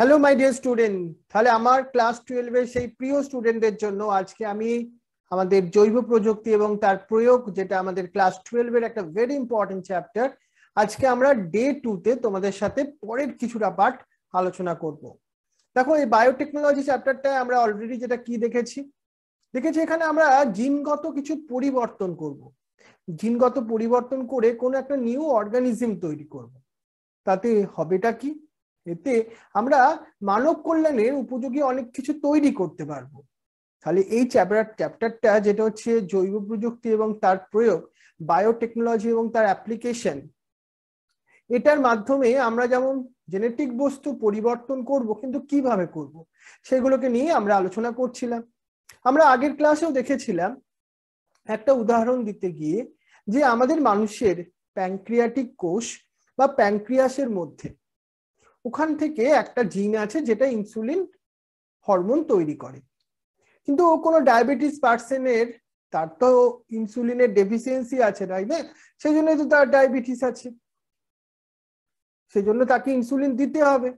Hello my dear student তাহলে আমার class টুয়েলভের সেই প্রিয় স্টুডেন্টদের জন্য আজকে আমি আমাদের জৈব প্রযুক্তি এবং তার প্রয়োগ যেটা আমাদের ক্লাস টুয়েলভের একটা ভেরি ইম্পর্টেন্ট চ্যাপ্টার আজকে আমরা ডে টুতে তোমাদের সাথে পরের কিছুটা পার্ট আলোচনা করব দেখো এই বায়োটেকনোলজি চ্যাপ্টারটায় আমরা অলরেডি যেটা কি দেখেছি দেখেছি এখানে আমরা জিনগত কিছু পরিবর্তন করব জিনগত পরিবর্তন করে কোনো একটা নিউ অর্গানিজম তৈরি করব তাতে হবেটা কি এতে আমরা মানব কল্যাণের উপযোগী অনেক কিছু তৈরি করতে পারবো তাহলে এই চ্যাপ্টার চ্যাপ্টারটা যেটা হচ্ছে জৈব প্রযুক্তি এবং তার প্রয়োগ বায়োটেকনোলজি এবং তার অ্যাপ্লিকেশন এটার মাধ্যমে আমরা যেমন জেনেটিক বস্তু পরিবর্তন করব কিন্তু কিভাবে করব সেগুলোকে নিয়ে আমরা আলোচনা করছিলাম আমরা আগের ক্লাসেও দেখেছিলাম একটা উদাহরণ দিতে গিয়ে যে আমাদের মানুষের প্যাংক্রিয়াটিক কোষ বা প্যাংক্রিয়াসের মধ্যে ওখান থেকে একটা জিন আছে যেটা ইনসুলিন হরমোন তৈরি করে কিন্তু ও কোনো ডায়াবেটিস পার্সনের তার তো ইনসুলিনের ডেফিসিয়েন্সি আছে তাই না সেই জন্য তো তার ডায়াবেটিস আছে সেই জন্য তাকে ইনসুলিন দিতে হবে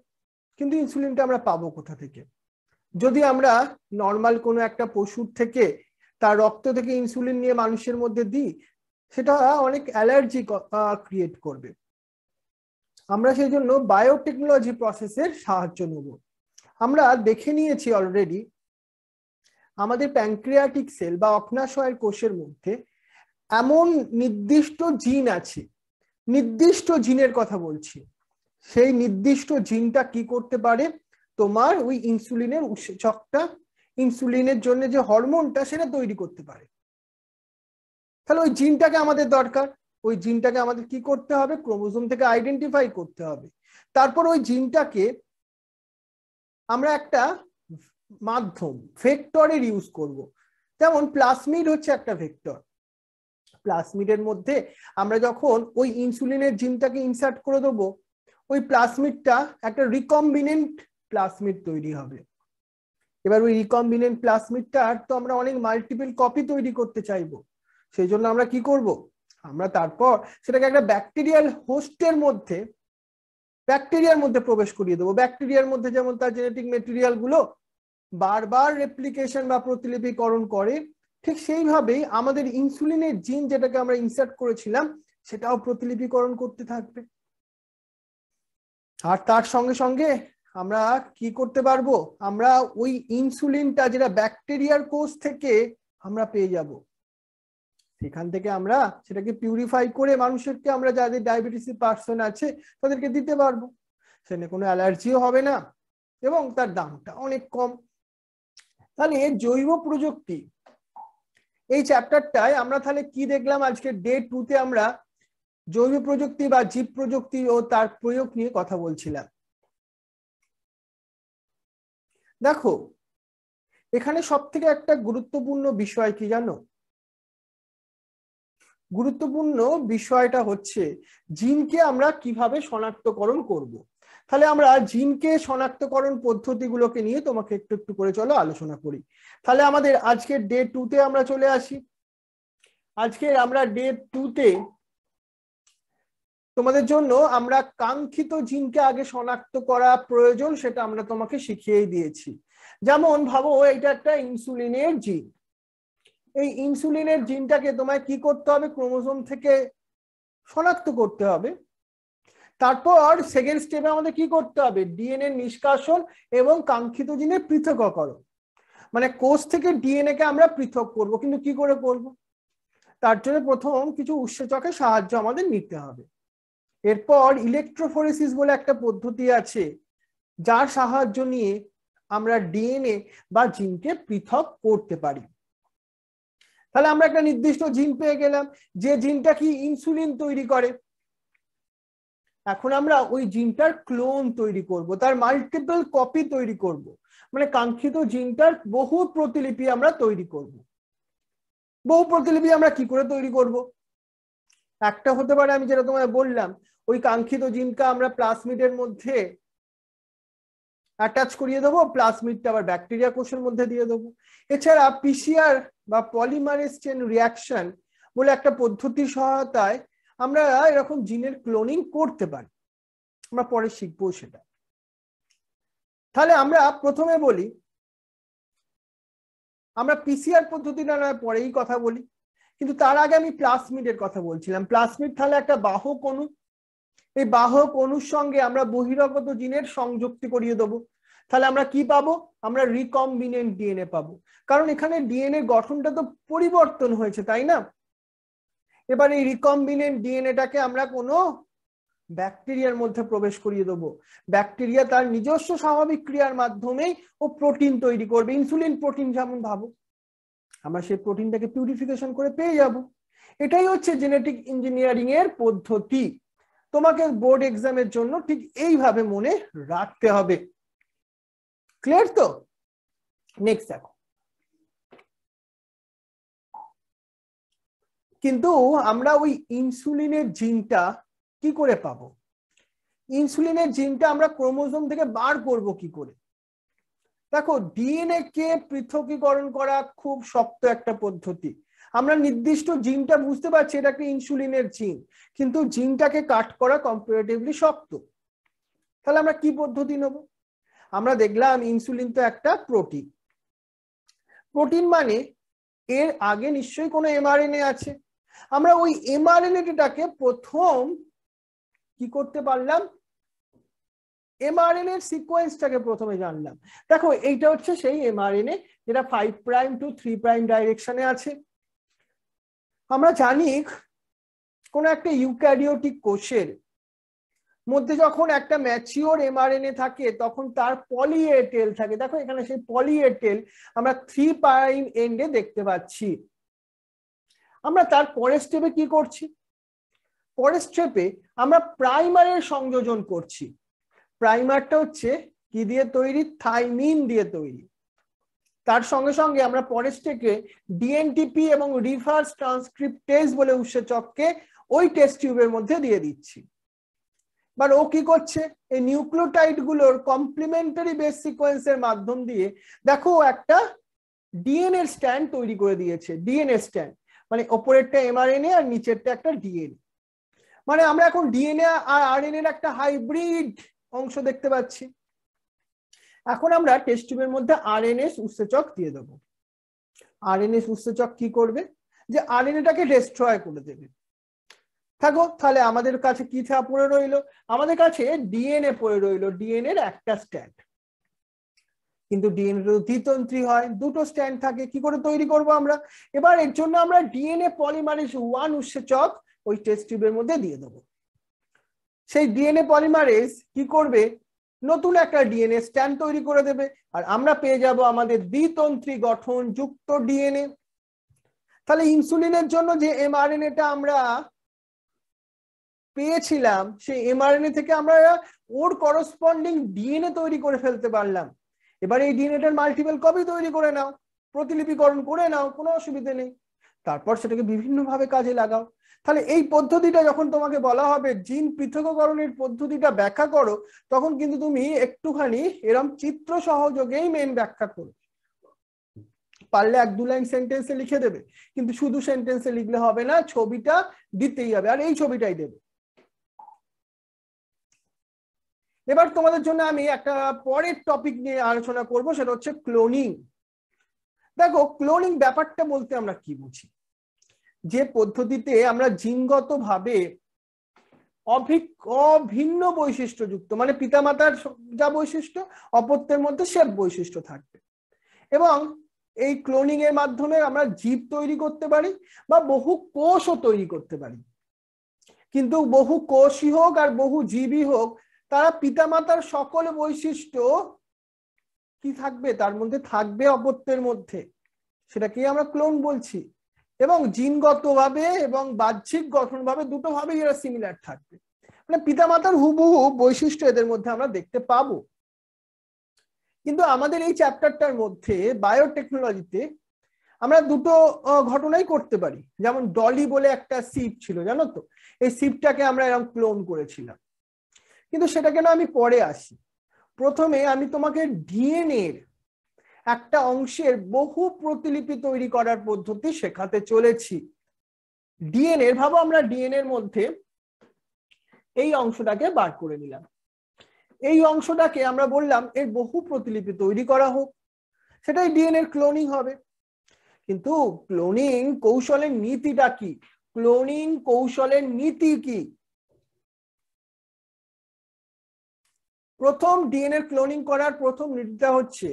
কিন্তু ইনসুলিনটা আমরা পাবো কোথা থেকে যদি আমরা নর্মাল কোনো একটা পশুর থেকে তার রক্ত থেকে ইনসুলিন নিয়ে মানুষের মধ্যে দিই সেটা অনেক অ্যালার্জি ক্রিয়েট করবে আমরা সেই জন্য বায়োটেকনোলজি প্রসেসের সাহায্য নেব আমরা দেখে নিয়েছি অলরেডি আমাদের প্যাংক্রিয়াটিক সেল বা অগ্নাশয়ের কোষের মধ্যে এমন নির্দিষ্ট জিন আছে নির্দিষ্ট জিনের কথা বলছি সেই নির্দিষ্ট জিনটা কি করতে পারে তোমার ওই ইনসুলিনের উৎসেচকটা ইনসুলিনের জন্য যে হরমোনটা সেটা তৈরি করতে পারে তাহলে ওই জিনটাকে আমাদের দরকার ওই জিনটাকে আমাদের কি করতে হবে ক্রোমোজোম থেকে আইডেন্টিফাই করতে হবে তারপর ওই জিনটাকে আমরা একটা মাধ্যম ভেক্টরের ইউজ করব। যেমন প্লাসমিড হচ্ছে একটা ভেক্টর প্লাসমিডের মধ্যে আমরা যখন ওই ইনসুলিনের জিনটাকে ইনসার্ট করে দেব ওই প্লাসমিডটা একটা রিকম্বিনেন্ট প্লাসমিড তৈরি হবে এবার ওই রিকম্বিনেন্ট প্লাসমিডটার তো আমরা অনেক মাল্টিপল কপি তৈরি করতে চাইবো সেই জন্য আমরা কি করব আমরা তারপর সেটাকে একটা ব্যাকটেরিয়াল হোস্টের মধ্যে ব্যাকটেরিয়ার মধ্যে প্রবেশ করিয়ে দেবো ব্যাকটেরিয়ার মধ্যে যেমন তার জেনেটিক মেটেরিয়াল গুলো বারবার রেপ্লিকেশন বা প্রতিলিপিকরণ করে ঠিক সেইভাবেই আমাদের ইনসুলিনের জিন যেটাকে আমরা ইনসার্ট করেছিলাম সেটাও প্রতিলিপিকরণ করতে থাকবে আর তার সঙ্গে সঙ্গে আমরা কি করতে পারবো আমরা ওই ইনসুলিনটা যেটা ব্যাকটেরিয়ার কোষ থেকে আমরা পেয়ে যাবো সেখান থেকে আমরা সেটাকে পিউরিফাই করে মানুষকে আমরা যাদের ডায়াবেটিস পার্সন আছে তাদেরকে দিতে পারবো সেখানে কোনো অ্যালার্জিও হবে না এবং তার দামটা অনেক কম তাহলে জৈব প্রযুক্তি এই চ্যাপ্টারটায় আমরা তাহলে কি দেখলাম আজকে ডে টুতে আমরা জৈব প্রযুক্তি বা জীব প্রযুক্তি ও তার প্রয়োগ নিয়ে কথা বলছিলাম দেখো এখানে সব থেকে একটা গুরুত্বপূর্ণ বিষয় কি জানো গুরুত্বপূর্ণ বিষয়টা হচ্ছে জিনকে আমরা কিভাবে শনাক্তকরণ করব। তাহলে আমরা জিনকে শনাক্তকরণ পদ্ধতিগুলোকে নিয়ে তোমাকে একটু একটু করে চলো আলোচনা করি তাহলে আমাদের আজকের ডে টুতে আমরা চলে আসি আজকের আমরা ডে টুতে তোমাদের জন্য আমরা কাঙ্ক্ষিত জিনকে আগে শনাক্ত করা প্রয়োজন সেটা আমরা তোমাকে শিখিয়েই দিয়েছি যেমন ভাবো এটা একটা ইনসুলিনের জিন এই ইনসুলিনের জিনটাকে তোমায় কি করতে হবে ক্রোমোজোম থেকে শনাক্ত করতে হবে তারপর সেকেন্ড স্টেপে আমাদের কি করতে হবে ডিএনএ নিষ্কাশন এবং কাঙ্ক্ষিত জিনের পৃথককরণ মানে কোষ থেকে ডিএনএ কে আমরা পৃথক করব কিন্তু কি করে করব তার জন্য প্রথম কিছু উৎসেচকে সাহায্য আমাদের নিতে হবে এরপর ইলেকট্রোফোরেসিস বলে একটা পদ্ধতি আছে যার সাহায্য নিয়ে আমরা ডিএনএ বা জিনকে পৃথক করতে পারি তাহলে আমরা একটা নির্দিষ্ট জিন পেয়ে গেলাম যে জিনটা কি ইনসুলিন তৈরি করে এখন আমরা ওই জিনটার ক্লোন তৈরি করব তার মাল্টিপল কপি তৈরি করব মানে কাঙ্ক্ষিত জিনটার বহু প্রতিলিপি আমরা তৈরি করব বহু প্রতিলিপি আমরা কি করে তৈরি করব একটা হতে পারে আমি যেটা তোমায় বললাম ওই কাঙ্ক্ষিত জিনটা আমরা প্লাসমিডের মধ্যে অ্যাটাচ করিয়ে দেবো প্লাজমিডটা আবার ব্যাকটেরিয়া কোষের মধ্যে দিয়ে দেবো এছাড়া পিসিআর বা পলিমারেস চেন রিয়াকশন বলে একটা পদ্ধতির সহায়তায় আমরা এরকম জিনের ক্লোনিং করতে পারি আমরা পরে শিখবো সেটা তাহলে আমরা প্রথমে বলি আমরা পিসিআর পদ্ধতিটা নয় পরেই কথা বলি কিন্তু তার আগে আমি প্লাসমিডের কথা বলছিলাম প্লাসমিড তাহলে একটা বাহক অনু এই বাহক অনুর সঙ্গে আমরা বহিরাগত জিনের সংযুক্তি করিয়ে দেবো তাহলে আমরা কি পাবো আমরা রিকম্বিনেন্ট ডিএনএ পাবো কারণ এখানে ডিএনএ গঠনটা তো পরিবর্তন হয়েছে তাই না এবার এই রিকম্বিনেন্ট ডিএনএটাকে আমরা কোনো ব্যাকটেরিয়ার মধ্যে প্রবেশ করিয়ে দেবো ব্যাকটেরিয়া তার নিজস্ব স্বাভাবিক ক্রিয়ার মাধ্যমেই ও প্রোটিন তৈরি করবে ইনসুলিন প্রোটিন যেমন ভাবো আমরা সেই প্রোটিনটাকে পিউরিফিকেশন করে পেয়ে যাব এটাই হচ্ছে জেনেটিক ইঞ্জিনিয়ারিং এর পদ্ধতি তোমাকে বোর্ড এক্সামের জন্য ঠিক এইভাবে মনে রাখতে হবে ক্লিয়ার তো নেক্সট দেখো কিন্তু আমরা ওই ইনসুলিনের জিনটা কি করে পাবো ইনসুলিনের জিনটা আমরা ক্রোমোজোম থেকে বার করব কি করে দেখো ডিএনএ কে পৃথকীকরণ করা খুব শক্ত একটা পদ্ধতি আমরা নির্দিষ্ট জিনটা বুঝতে পারছি এটা একটা ইনসুলিনের জিন কিন্তু জিনটাকে কাট করা কম্পারেটিভলি শক্ত তাহলে আমরা কি পদ্ধতি নেবো আমরা দেখলাম ইনসুলিন তো একটা প্রোটিন প্রোটিন মানে এর আগে নিশ্চয়ই কোনো এমআরএনএ আছে আমরা ওই এমআরএনএটাকে প্রথম কি করতে পারলাম এমআরএনএ সিকোয়েন্সটাকে প্রথমে জানলাম দেখো এইটা হচ্ছে সেই এমআরএনএ যেটা five prime to three prime ডাইরেকশনে আছে আমরা জানি কোন একটা ইউক্যারিওটিক কোষের মধ্যে যখন একটা ম্যাচিওর এমআরএনএ থাকে তখন তার পলি এটেল থাকে দেখো এখানে সেই পলি এটেল আমরা থ্রি প্রাইম এন্ডে দেখতে পাচ্ছি আমরা তার পরের স্টেপে কি করছি পরের স্টেপে আমরা প্রাইমারের সংযোজন করছি প্রাইমারটা হচ্ছে কি দিয়ে তৈরি থাইমিন দিয়ে তৈরি তার সঙ্গে সঙ্গে আমরা পরের স্টেপে ডিএনটিপি এবং রিভার্স ট্রান্সক্রিপ্টেজ বলে উৎসেচককে ওই টেস্ট টিউবের মধ্যে দিয়ে দিচ্ছি বাট ও কি করছে এই নিউক্লিওটাইড গুলোর কমপ্লিমেন্টারি বেস সিকোয়েন্সের মাধ্যম দিয়ে দেখো একটা ডিএনএ স্ট্যান্ড তৈরি করে দিয়েছে ডিএনএ স্ট্যান্ড মানে ওপরেরটা এমআরএনএ আর নিচেরটা একটা ডিএনএ মানে আমরা এখন ডিএনএ আর আরএনএ এর একটা হাইব্রিড অংশ দেখতে পাচ্ছি এখন আমরা টেস্ট টিউবের মধ্যে আরএনএস উৎসেচক দিয়ে দেব আরএনএস উৎসেচক কি করবে যে আরএনএটাকে ডেস্ট্রয় করে দেবে থাকো তাহলে আমাদের কাছে কি ছাপ পড়ে রইলো আমাদের কাছে ডিএনএ পড়ে রইলো ডিএনএ এর একটা স্ট্যান্ড কিন্তু ডিএনএ তো দ্বিতন্ত্রী হয় দুটো স্ট্যান্ড থাকে কি করে তৈরি করব আমরা এবার এর জন্য আমরা ডিএনএ পলিমারেজ ওয়ান উৎসেচক ওই টেস্ট টিউবের মধ্যে দিয়ে দেবো সেই ডিএনএ পলিমারেজ কি করবে নতুন একটা ডিএনএ স্ট্যান্ড তৈরি করে দেবে আর আমরা পেয়ে যাব আমাদের দ্বিতন্ত্রী গঠন যুক্ত ডিএনএ তাহলে ইনসুলিনের জন্য যে এমআরএনএটা আমরা পেয়েছিলাম সেই এমআরএনএ থেকে আমরা ওর করসপন্ডিং ডিএনএ তৈরি করে ফেলতে পারলাম এবার এই ডিএনএটার মাল্টিপল কপি তৈরি করে নাও প্রতিলিপিকরণ করে নাও কোনো অসুবিধা নেই তারপর সেটাকে বিভিন্নভাবে কাজে লাগাও তাহলে এই পদ্ধতিটা যখন তোমাকে বলা হবে জিন পৃথককরণের পদ্ধতিটা ব্যাখ্যা করো তখন কিন্তু তুমি একটুখানি এরম চিত্র সহযোগেই মেন ব্যাখ্যা করো পারলে এক দু লাইন সেন্টেন্সে লিখে দেবে কিন্তু শুধু সেন্টেন্সে লিখলে হবে না ছবিটা দিতেই হবে আর এই ছবিটাই দেবে এবার তোমাদের জন্য আমি একটা পরের টপিক নিয়ে আলোচনা করব সেটা হচ্ছে ক্লোনিং দেখো ক্লোনিং ব্যাপারটা বলতে আমরা কি বুঝি যে পদ্ধতিতে আমরা ভাবে অভিন্ন বৈশিষ্ট্যযুক্ত মানে পিতামাতার যা বৈশিষ্ট্য অপত্যের মধ্যে সে বৈশিষ্ট্য থাকবে এবং এই ক্লোনিং এর মাধ্যমে আমরা জীব তৈরি করতে পারি বা বহু কোষও তৈরি করতে পারি কিন্তু বহু কোষই হোক আর বহু জীবই হোক তারা পিতামাতার সকল বৈশিষ্ট্য কি থাকবে তার মধ্যে থাকবে অপত্যের মধ্যে সেটাকে আমরা ক্লোন বলছি এবং জিনগতভাবে এবং বাহ্যিক গঠনভাবে দুটো ভাবেই এরা সিমিলার থাকবে মানে পিতামাতার হুবহু বৈশিষ্ট্য এদের মধ্যে আমরা দেখতে পাব কিন্তু আমাদের এই চ্যাপ্টারটার মধ্যে বায়োটেকনোলজিতে আমরা দুটো ঘটনাই করতে পারি যেমন ডলি বলে একটা সিপ ছিল জানো তো এই সিপটাকে আমরা এরকম ক্লোন করেছিলাম কিন্তু সেটা কেন আমি পরে আসি প্রথমে আমি তোমাকে ডিএনএ একটা অংশের বহু প্রতিলিপি তৈরি করার পদ্ধতি শেখাতে চলেছি ডিএনএ ভাবো আমরা ডিএনএ মধ্যে এই অংশটাকে বার করে নিলাম এই অংশটাকে আমরা বললাম এর বহু প্রতিলিপি তৈরি করা হোক সেটাই ডিএনএ ক্লোনিং হবে কিন্তু ক্লোনিং কৌশলের নীতিটা কি ক্লোনিং কৌশলের নীতি কি প্রথম ডিএনএ ক্লোনিং করার প্রথম নীতিটা হচ্ছে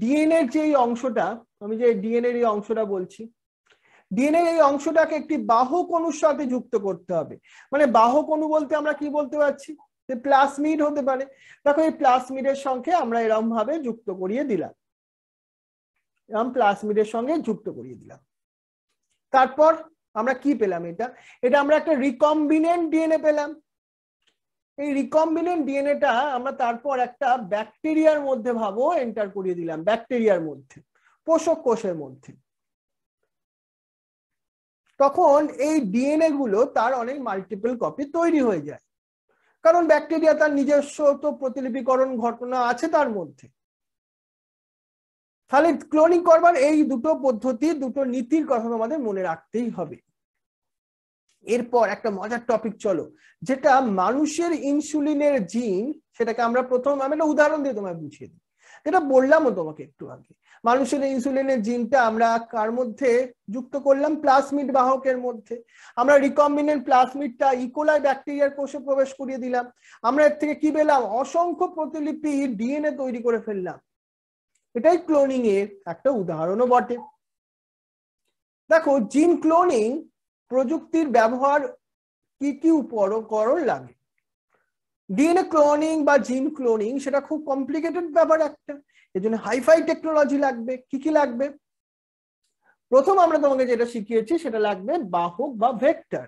ডিএনএ যে অংশটা আমি যে ডিএনএ এই অংশটা বলছি ডিএনএ এই অংশটাকে একটি বাহক অনুর সাথে যুক্ত করতে হবে মানে বাহক অনু বলতে আমরা কি বলতে পারছি যে প্লাসমিড হতে পারে দেখো এই প্লাসমিডের সঙ্গে আমরা এরকম ভাবে যুক্ত করিয়ে দিলাম এরম প্লাসমিডের সঙ্গে যুক্ত করিয়ে দিলাম তারপর আমরা কি পেলাম এটা এটা আমরা একটা রিকম্বিনেন্ট ডিএনএ পেলাম এই রিকম্বিনেন্ট ডিএনএটা আমরা তারপর একটা ব্যাকটেরিয়ার মধ্যে ভাবো এন্টার করিয়ে দিলাম ব্যাকটেরিয়ার মধ্যে পোষক কোষের মধ্যে তখন এই ডিএনএ গুলো তার অনেক মাল্টিপল কপি তৈরি হয়ে যায় কারণ ব্যাকটেরিয়া তার নিজস্ব তো প্রতিলিপিকরণ ঘটনা আছে তার মধ্যে তাহলে ক্লোনিং করবার এই দুটো পদ্ধতি দুটো নীতির কথা তোমাদের মনে রাখতেই হবে এরপর একটা মজার টপিক চলো যেটা মানুষের ইনসুলিনের জিন সেটাকে আমরা প্রথম আমি একটা উদাহরণ দিয়ে তোমায় বুঝিয়ে দিই যেটা বললামও তোমাকে একটু আগে মানুষের ইনসুলিনের জিনটা আমরা কার মধ্যে যুক্ত করলাম প্লাসমিড বাহকের মধ্যে আমরা রিকম্বিনেন্ট প্লাসমিডটা ইকোলাই ব্যাকটেরিয়ার কোষে প্রবেশ করিয়ে দিলাম আমরা এর থেকে কি পেলাম অসংখ্য প্রতিলিপি ডিএনএ তৈরি করে ফেললাম এটাই ক্লোনিং এর একটা উদাহরণও বটে দেখো জিন ক্লোনিং প্রযুক্তির ব্যবহার কি কি উপকরণ লাগে ডিএনএ ক্লোনিং বা জিন ক্লোনিং সেটা খুব কমপ্লিকেটেড ব্যাপার একটা এর জন্য হাইফাই টেকনোলজি লাগবে কি কি লাগবে প্রথম আমরা তোমাকে যেটা শিখিয়েছি সেটা লাগবে বাহক বা ভেক্টর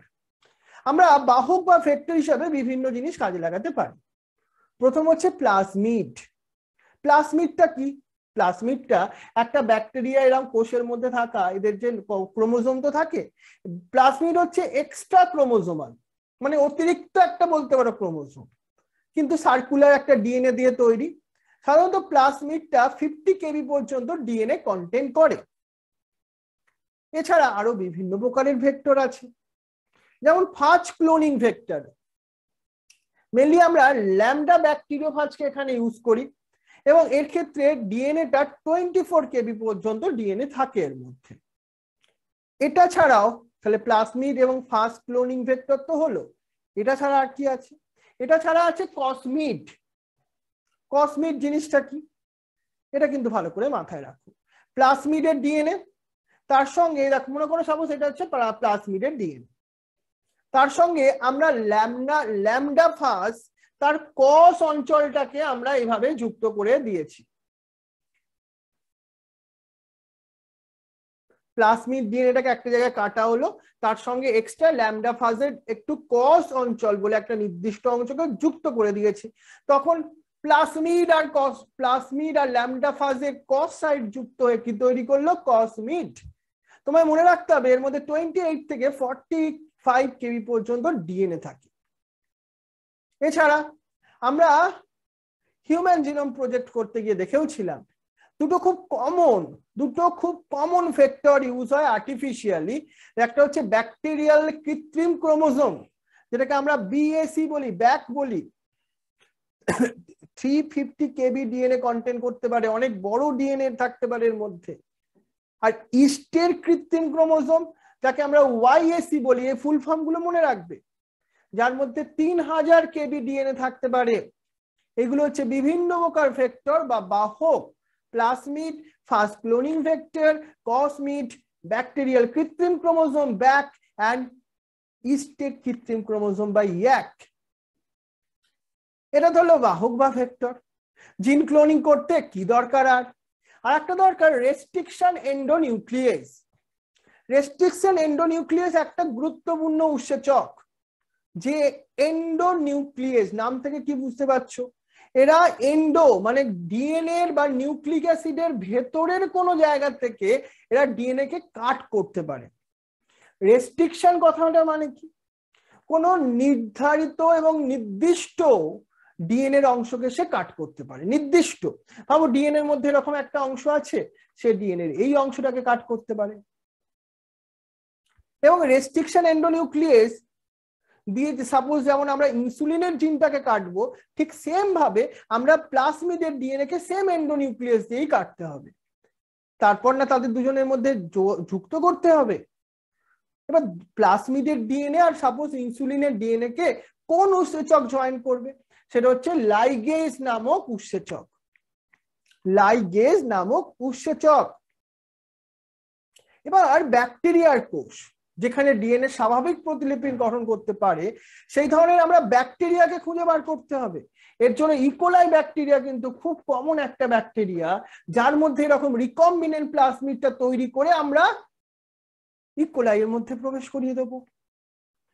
আমরা বাহক বা ভেক্টর হিসাবে বিভিন্ন জিনিস কাজে লাগাতে পারি প্রথম হচ্ছে প্লাসমিড প্লাসমিডটা কি প্লাসমিডটা একটা ব্যাকটেরিয়া এরকম কোষের মধ্যে থাকা এদের যে ক্রোমোজোম তো থাকে প্লাসমিড হচ্ছে এক্সট্রা ক্রোমোজোমাল মানে অতিরিক্ত একটা বলতে পারো ক্রোমোজোম কিন্তু সার্কুলার একটা ডিএনএ দিয়ে তৈরি সাধারণত প্লাসমিডটা ফিফটি কেবি পর্যন্ত ডিএনএ কন্টেন্ট করে এছাড়া আরো বিভিন্ন প্রকারের ভেক্টর আছে যেমন ফাজ ক্লোনিং ভেক্টর মেনলি আমরা ল্যামডা ব্যাকটেরিয়া ফাজকে এখানে ইউজ করি এবং এর ক্ষেত্রে ডিএনএটা টোয়েন্টি ফোর কেবি পর্যন্ত ডিএনএ থাকে এর মধ্যে এটা ছাড়াও তাহলে প্লাসমিড এবং ফার্স্ট ক্লোনিং ভেক্টর তো হলো এটা ছাড়া আর কি আছে এটা ছাড়া আছে কসমিড কসমিড জিনিসটা কি এটা কিন্তু ভালো করে মাথায় রাখো প্লাসমিডের ডিএনএ তার সঙ্গে দেখো মনে করো সাপোজ এটা হচ্ছে প্লাসমিডের ডিএনএ তার সঙ্গে আমরা ল্যামডা ল্যামডা ফাস্ট তার কস অঞ্চলটাকে আমরা এইভাবে যুক্ত করে দিয়েছি প্লাসমিড দিন এটাকে একটা জায়গায় কাটা হলো তার সঙ্গে এক্সট্রা ল্যামডা ফাজের একটু কস অঞ্চল বলে একটা নির্দিষ্ট অংশকে যুক্ত করে দিয়েছি তখন প্লাসমিড আর কস প্লাসমিড আর ল্যামডা ফাজের কস সাইড যুক্ত হয়ে কি তৈরি করলো কসমিড তোমায় মনে রাখতে হবে এর মধ্যে টোয়েন্টি এইট থেকে ফর্টি ফাইভ কেবি পর্যন্ত ডিএনএ থাকে এছাড়া আমরা হিউম্যান জিনোম প্রজেক্ট করতে গিয়ে দেখেওছিলাম দুটো খুব কমন দুটো খুব কমন ফ্যাক্টর ইউজ হয় আর্টিফিশিয়ালি একটা হচ্ছে ব্যাকটেরিয়াল কৃত্রিম ক্রোমোজোম যেটাকে আমরা বিএসি বলি ব্যাক বলি three fifty KB DNA content করতে পারে অনেক বড় ডিএনএ থাকতে পারে এর মধ্যে আর ইস্টের কৃত্রিম ক্রোমোজোম যাকে আমরা ওয়াইএসি বলি এই ফুল গুলো মনে রাখবে যার মধ্যে তিন হাজার কেবি ডিএনএ থাকতে পারে এগুলো হচ্ছে বিভিন্ন প্রকার ভেক্টর বা বাহক প্লাসমিড ফাস্ট ক্লোনিং ভেক্টর কসমিড ব্যাকটেরিয়াল কৃত্রিম ক্রোমোজোম ব্যাক অ্যান্ড ইস্টেক কৃত্রিম ক্রোমোজোম বা ইয়াক এটা ধরলো বাহক বা ভেক্টর জিন ক্লোনিং করতে কি দরকার আর আর একটা দরকার রেস্ট্রিকশন এন্ডোনিউক্লিয়াস রেস্ট্রিকশন এন্ডোনিউক্লিয়াস একটা গুরুত্বপূর্ণ উৎসেচক যে এন্ডো নিউক্লিয়াস নাম থেকে কি বুঝতে পারছো এরা এন্ডো মানে ডিএনএ বা নিউক্লিক অ্যাসিডের ভেতরের কোনো জায়গা থেকে এরা ডিএনএ কে কাট করতে পারে রেস্ট্রিকশন কথাটা মানে কি কোনো নির্ধারিত এবং নির্দিষ্ট ডিএনএ এর অংশকে সে কাট করতে পারে নির্দিষ্ট ভাবো ডিএনএ এর মধ্যে এরকম একটা অংশ আছে সে ডিএনএ এর এই অংশটাকে কাট করতে পারে এবং রেস্ট্রিকশন এন্ডোনিউক্লিয়াস দিয়ে সাপোজ যেমন আমরা ইনসুলিনের জিনটাকে কাটবো ঠিক সেম ভাবে আমরা প্লাসমিডের ডিএনএ কে সেম এন্ডোনিউক্লিয়াস দিয়েই কাটতে হবে তারপর না তাদের দুজনের মধ্যে যুক্ত করতে হবে এবার প্লাসমিডের ডিএনএ আর সাপোজ ইনসুলিনের ডিএনএ কে কোন উৎসেচক জয়েন করবে সেটা হচ্ছে লাইগেজ নামক উৎসেচক লাইগেজ নামক উৎসেচক এবার আর ব্যাকটেরিয়ার কোষ যেখানে ডিএনএ স্বাভাবিক প্রতিলিপি গঠন করতে পারে সেই ধরনের আমরা ব্যাকটেরিয়াকে খুঁজে বার করতে হবে এর জন্য ইকোলাই e. ব্যাকটেরিয়া কিন্তু খুব কমন একটা ব্যাকটেরিয়া যার মধ্যে এরকম রিকম্বিনেন্ট প্লাসমিডটা তৈরি করে আমরা ইকোলাই e. এর মধ্যে প্রবেশ করিয়ে দেবো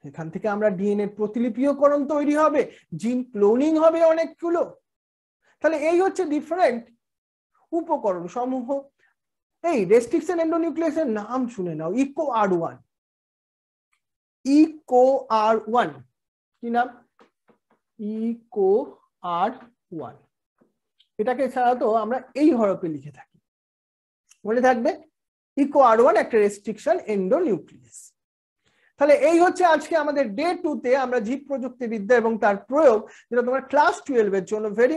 এখান থেকে আমরা ডিএনএ প্রতিলিপিওকরণ তৈরি হবে জিন ক্লোনিং হবে অনেকগুলো তাহলে এই হচ্ছে ডিফারেন্ট উপকরণ সমূহ এই রেস্ট্রিকশন এন্ডোনিউক্লিয়াসের নাম শুনে নাও Eco R one Eco R one কি নাম ইকো আর ওয়ান এটাকে সাধারণত আমরা এই হরপে লিখে থাকি মনে থাকবে ইকো আর ওয়ান একটা রেস্ট্রিকশন এন্ডো নিউক্লিয়াস তাহলে এই হচ্ছে আজকে আমাদের ডে টু তে আমরা জীব প্রযুক্তিবিদ্যা এবং তার প্রয়োগ যেটা তোমার ক্লাস টুয়েলভের জন্য ভেরি